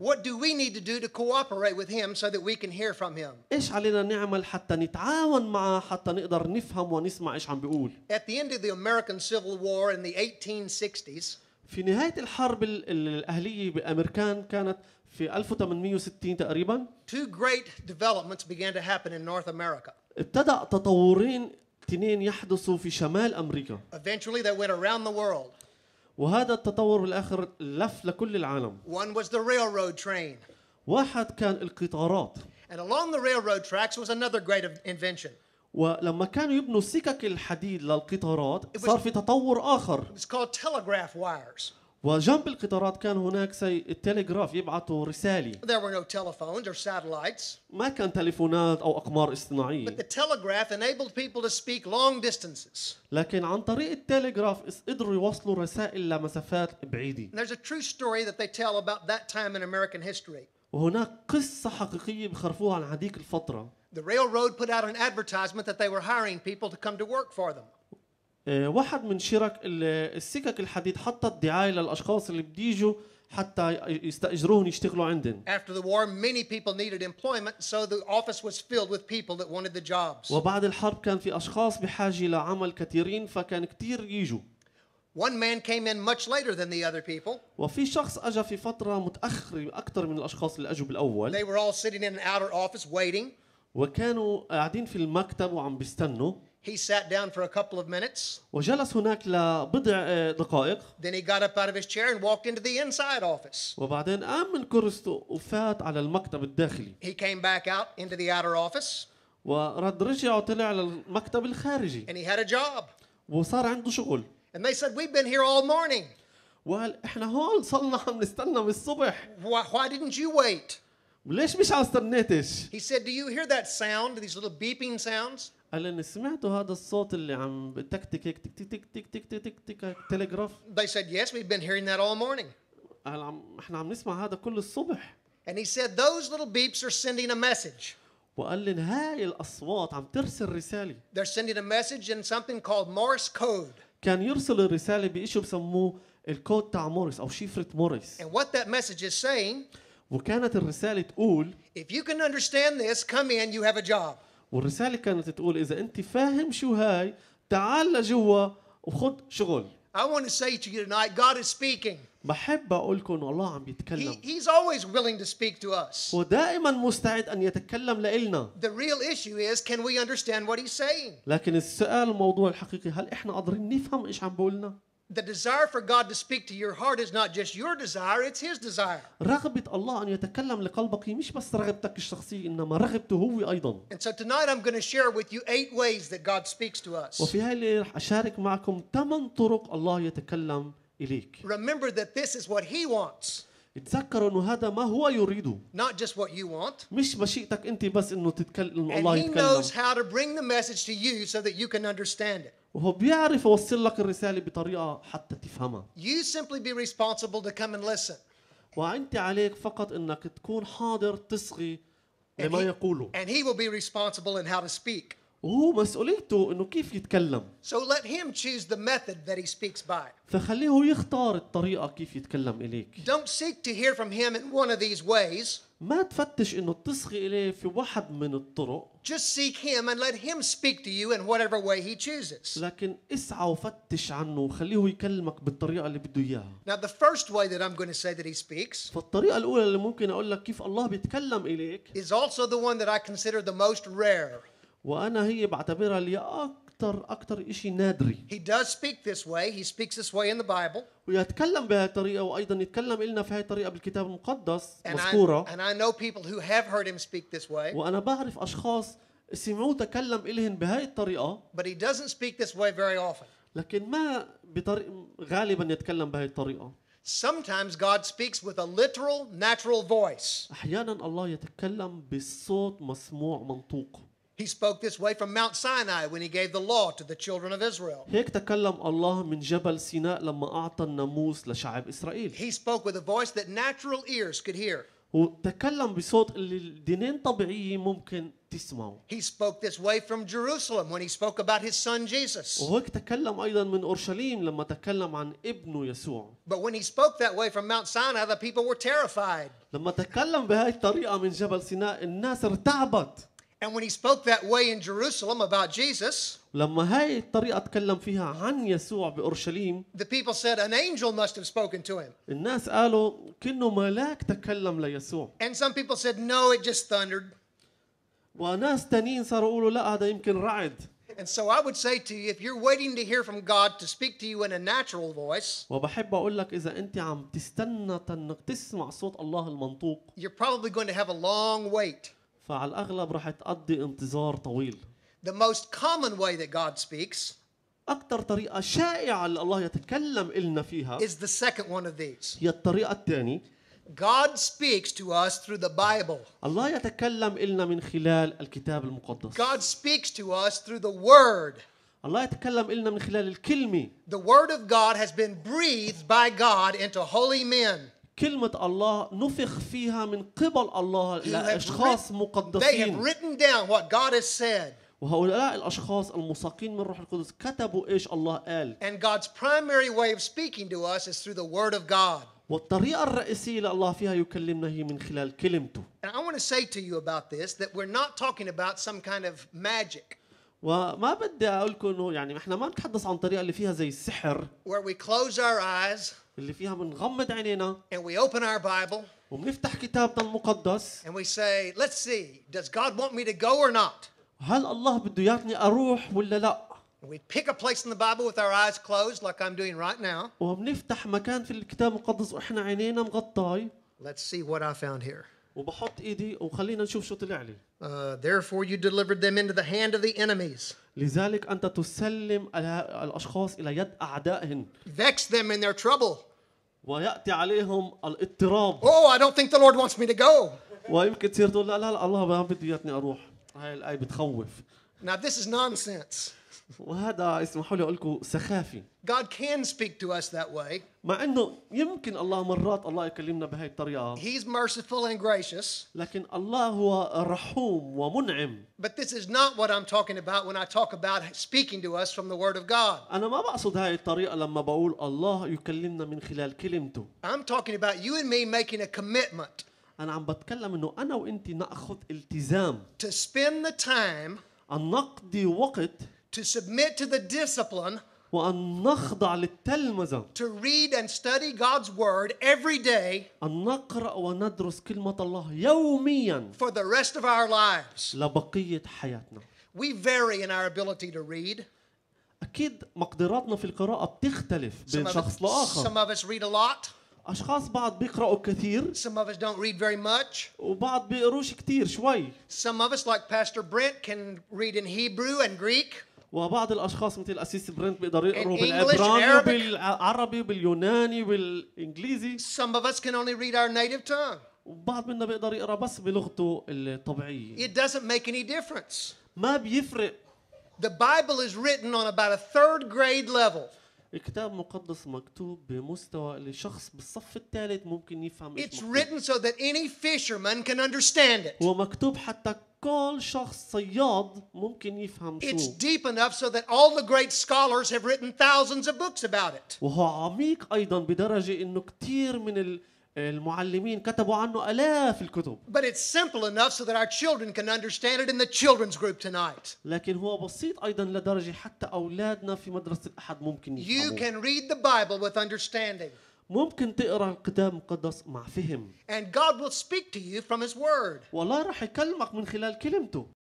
What do we need to do to cooperate with him so that we can hear from him? At the end of the American Civil War in the 1860s في نهاية الحرب الأهلية بأمريكان كانت في 1860 تقريبا two great developments began to happen in North America. ابتدى تطورين تنين يحدثوا في شمال أمريكا. Eventually they went around the world. وهذا التطور بالاخر لف لكل العالم One was the railroad train. واحد كان القطارات And along the railroad tracks was another great invention. ولما كانوا يبنوا سكك الحديد للقطارات صار في تطور اخر It was called telegraph wires. وجنب القطارات كان هناك سي التلغراف يبعثوا رسالة. There were no telephones or satellites. ما كان تليفونات أو أقمار اصطناعية. But the telegraph enabled people to speak long distances. لكن عن طريق التلغراف قدروا يوصلوا رسائل لمسافات بعيدة. There's a true story that they tell about that time in American history. وهناك قصة حقيقية بخرفوها عن هذيك الفترة. The railroad put out an advertisement that they were hiring people to come to work for them. آه، واحد من شرك السكك الحديد حطت دعايه للاشخاص اللي بده يجوا حتى يستاجروهم يشتغلوا عندهم. After the war, many people needed employment, so the office was filled with people that wanted the jobs. وبعد الحرب كان في اشخاص بحاجه لعمل كثيرين فكان كثير يجوا. One man came in much later than the other people. وفي شخص اجى في فتره متاخر اكثر من الاشخاص اللي اجوا بالاول. They were all sitting in an outer office waiting. وكانوا قاعدين في المكتب وعم بيستنوا. He sat down for a couple of minutes. وجلس هناك لبضع دقائق. Then he got up out of his chair and walked into the inside office. وبعدين قام من كرسته وفات على المكتب الداخلي. He came back out into the outer office. ورد رجع وطلع المكتب الخارجي. And he had a job. وصار عنده شغل. And they said we've been here all morning. وقال احنا هون صلنا عم نستنى من الصبح. Why didn't you wait? ليش مش عم استنيتش؟ He said do you hear that sound these little beeping sounds? قال اني سمعتوا هذا الصوت اللي عم تكتك تك تك تك تك تك تك تك تك تلغراف They said yes we've been hearing that all morning. قال عم احنا عم نسمع هذا كل الصبح. And he said those little beeps are sending a message. وقال لي هاي الاصوات عم ترسل رساله. They're sending a message in something called Morse code. كان يرسل الرساله بشيء بسموه الكود تاع موريس او شفره موريس. And what that message is saying وكانت الرساله تقول If you can understand this come in you have a job. والرساله كانت تقول اذا انت فاهم شو هاي تعال لجوا وخد شغل I want to say to you tonight, God is speaking. بحب أقول لكم الله عم يتكلم. He, he's always willing to speak to us. ودائما مستعد أن يتكلم لإلنا. The real issue is, can we understand what he's saying? لكن السؤال الموضوع الحقيقي هل إحنا قادرين نفهم إيش عم بقولنا؟ The desire for God to speak to your heart is not just your desire, it's his desire. رغبة الله أن يتكلم لقلبك مش بس رغبتك الشخصية إنما رغبته هو أيضا. And so tonight I'm going to share with you eight ways that God speaks to us. وفي هاي رح أشارك معكم ثمان طرق الله يتكلم إليك. Remember that this is what he wants. تذكروا انه هذا ما هو يريده not just what you want مش مشيئتك انت بس انه تتكلم انه الله يتكلم and he knows how to bring the message to you so that you can understand it وهو بيعرف يوصل لك الرسالة بطريقة حتى تفهمها. You simply be responsible to come and listen. وأنت عليك فقط أنك تكون حاضر تصغي لما يقوله. And he will be responsible in how to speak. وهو مسؤوليته انه كيف يتكلم So let him choose the method that he speaks by. فخليه يختار الطريقه كيف يتكلم اليك Don't seek to hear from him in one of these ways. ما تفتش انه تصغي اليه في واحد من الطرق Just seek him and let him speak to you in whatever way he chooses. لكن اسعى وفتش عنه وخليه يكلمك بالطريقه اللي بده اياها Now, the first way that I'm going to say that he speaks فالطريقه الاولى اللي ممكن اقول لك كيف الله بيتكلم اليك is also the one that I consider the most rare. وانا هي بعتبرها لي اكثر اكثر شيء نادري He does speak this way. He speaks this way in the Bible. ويتكلم بهذه الطريقه وايضا يتكلم لنا في هذه الطريقه بالكتاب المقدس مذكوره and I know people who have heard him speak this way. وانا بعرف اشخاص سمعوه تكلم إلهن بهذه الطريقه But he doesn't speak this way very often. لكن ما بطريق غالبا يتكلم بهذه الطريقه Sometimes God speaks with a literal, natural voice. احيانا الله يتكلم بصوت مسموع منطوق He spoke this way from Mount Sinai when he gave the law to the children of Israel. هيك تكلم الله من جبل سيناء لما أعطى الناموس لشعب إسرائيل. He spoke with a voice that natural ears could hear. وتكلم بصوت اللي الدنين طبيعية ممكن تسمعه. He spoke this way from Jerusalem when he spoke about his son Jesus. وهيك تكلم أيضا من أورشليم لما تكلم عن ابنه يسوع. But when he spoke that way from Mount Sinai, the people were terrified. لما تكلم بهاي الطريقة من جبل سيناء الناس ارتعبت. And when he spoke that way in Jerusalem about Jesus, لما هاي الطريقة تكلم فيها عن يسوع بأورشليم the people said an angel must have spoken to him. الناس قالوا كأنه ملاك تكلم ليسوع. And some people said no it just thundered. وناس تانيين صاروا يقولوا لا هذا يمكن رعد. And so I would say to you, if you're waiting to hear from God to speak to you in a natural voice, وبحب أقول لك إذا أنت عم تستنى إنك تسمع صوت الله المنطوق, you're probably going to have a long wait. فعلى الاغلب راح تقضي انتظار طويل The most common way that God speaks أكثر طريقة شائعة اللي الله يتكلم إلنا فيها is the second one of these. هي الطريقة الثانية. God speaks to us through the Bible. الله يتكلم إلنا من خلال الكتاب المقدس. God speaks to us through the Word. الله يتكلم إلنا من خلال الكلمة. The Word of God has been breathed by God into holy men. كلمة الله نفخ فيها من قبل الله لأشخاص مقدسين. written down what God has said. وهؤلاء الاشخاص المساقين من روح القدس كتبوا ايش الله قال. And God's primary way of speaking to us is through the word of God. والطريقة الرئيسية اللي الله فيها يكلمنا هي من خلال كلمته. And I want to say to you about this that we're not talking about some kind of magic. وما بدي اقول لكم انه يعني احنا ما بنتحدث عن طريقه اللي فيها زي السحر where we close our eyes اللي فيها بنغمض عينينا and we open our bible وبنفتح كتابنا المقدس and we say let's see does God want me to go or not هل الله بده ياتني اروح ولا لا We pick a place in the Bible with our eyes closed like I'm doing right now. وبنفتح مكان في الكتاب المقدس واحنا عينينا مغطاي. Let's see what I found here. وبحط ايدي وخلينا نشوف شو طلع لي. Uh, therefore you delivered them into the hand of the enemies. لذلك انت تسلم الاشخاص الى يد اعدائهم. Vex them in their trouble. وياتي عليهم الاضطراب. Oh, I don't think the Lord wants me to go. ويمكن تصير تقول لا لا الله ما بده اياتني اروح. هاي الاي بتخوف. Now this is nonsense. وهذا اسمحوا لي اقول لكم سخافي God can speak to us that way. مع انه يمكن الله مرات الله يكلمنا بهي الطريقه. He's merciful and gracious. لكن الله هو رحوم ومنعم. But this is not what I'm talking about when I talk about speaking to us from the word of God. انا ما بقصد هاي الطريقه لما بقول الله يكلمنا من خلال كلمته. I'm talking about you and me making a commitment. انا عم بتكلم انه انا وانت ناخذ التزام. To spend the time. ان نقضي وقت. to submit to the discipline وأن نخضع للتلمذة to read and study God's word every day أن نقرأ وندرس كلمة الله يوميا for the rest of our lives لبقية حياتنا we vary in our ability to read أكيد مقدراتنا في القراءة بتختلف بين some شخص لآخر some of us read a lot أشخاص بعض بيقرأوا كثير Some of us don't read very much. وبعض بيقروش كثير شوي Some of us like Pastor Brent can read in Hebrew and Greek. وبعض الاشخاص مثل الاسيس برنت بيقدروا يقروا بالعبراني وبالعربي وباليوناني وبالانجليزي Some of us can only read our native tongue. وبعض منا بيقدر يقرا بس بلغته الطبيعيه. It doesn't make any difference. ما بيفرق. The Bible is written on about a third grade level. الكتاب مقدس مكتوب بمستوى اللي شخص بالصف الثالث ممكن يفهم It's written so that any fisherman can understand it. ومكتوب حتى كل شخص صياد ممكن يفهم شو. It's deep enough so that all the great scholars have written thousands of books about it. وهو عميق ايضا بدرجه انه كثير من ال المعلمين كتبوا عنه آلاف الكتب. But it's simple enough so that our children can understand it in the children's group tonight. لكن هو بسيط أيضا لدرجة حتى أولادنا في مدرسة الأحد ممكن يفهموه. You can read the Bible with understanding. ممكن تقرا الكتاب المقدس مع فهم. And God will speak to you from His Word. والله راح يكلمك من خلال كلمته.